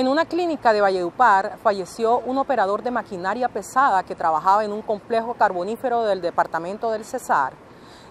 En una clínica de Valledupar falleció un operador de maquinaria pesada que trabajaba en un complejo carbonífero del departamento del Cesar.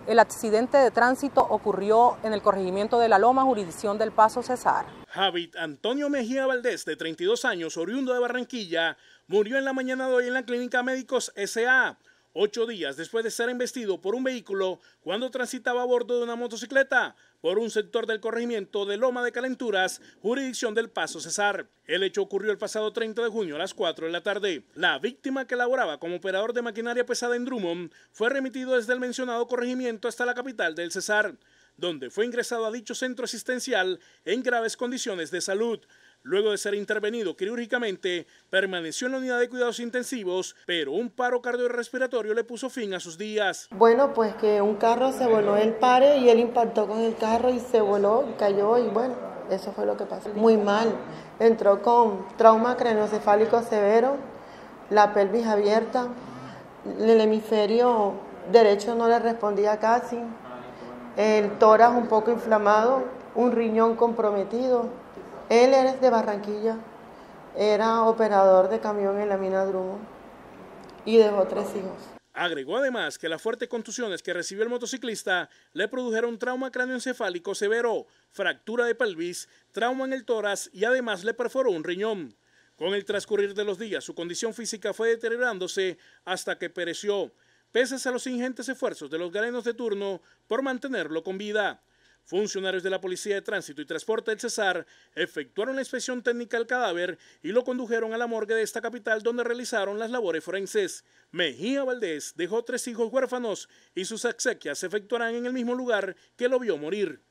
El accidente de tránsito ocurrió en el corregimiento de La Loma, jurisdicción del Paso Cesar. Javid Antonio Mejía Valdés, de 32 años, oriundo de Barranquilla, murió en la mañana de hoy en la clínica Médicos S.A., ocho días después de ser embestido por un vehículo cuando transitaba a bordo de una motocicleta por un sector del corregimiento de Loma de Calenturas, jurisdicción del Paso Cesar. El hecho ocurrió el pasado 30 de junio a las 4 de la tarde. La víctima que laboraba como operador de maquinaria pesada en Drummond fue remitido desde el mencionado corregimiento hasta la capital del Cesar, donde fue ingresado a dicho centro asistencial en graves condiciones de salud. Luego de ser intervenido quirúrgicamente, permaneció en la unidad de cuidados intensivos, pero un paro cardiorrespiratorio le puso fin a sus días. Bueno, pues que un carro se voló el pare y él impactó con el carro y se voló, cayó y bueno, eso fue lo que pasó. Muy mal. Entró con trauma craneocefálico severo, la pelvis abierta, el hemisferio derecho no le respondía casi, el tórax un poco inflamado, un riñón comprometido él era de Barranquilla, era operador de camión en la mina Drummond y dejó tres hijos. Agregó además que las fuertes contusiones que recibió el motociclista le produjeron trauma cráneoencefálico severo, fractura de pelvis, trauma en el tórax y además le perforó un riñón. Con el transcurrir de los días, su condición física fue deteriorándose hasta que pereció, pese a los ingentes esfuerzos de los galenos de turno por mantenerlo con vida. Funcionarios de la Policía de Tránsito y Transporte del Cesar efectuaron la inspección técnica al cadáver y lo condujeron a la morgue de esta capital donde realizaron las labores forenses. Mejía Valdés dejó tres hijos huérfanos y sus exequias se efectuarán en el mismo lugar que lo vio morir.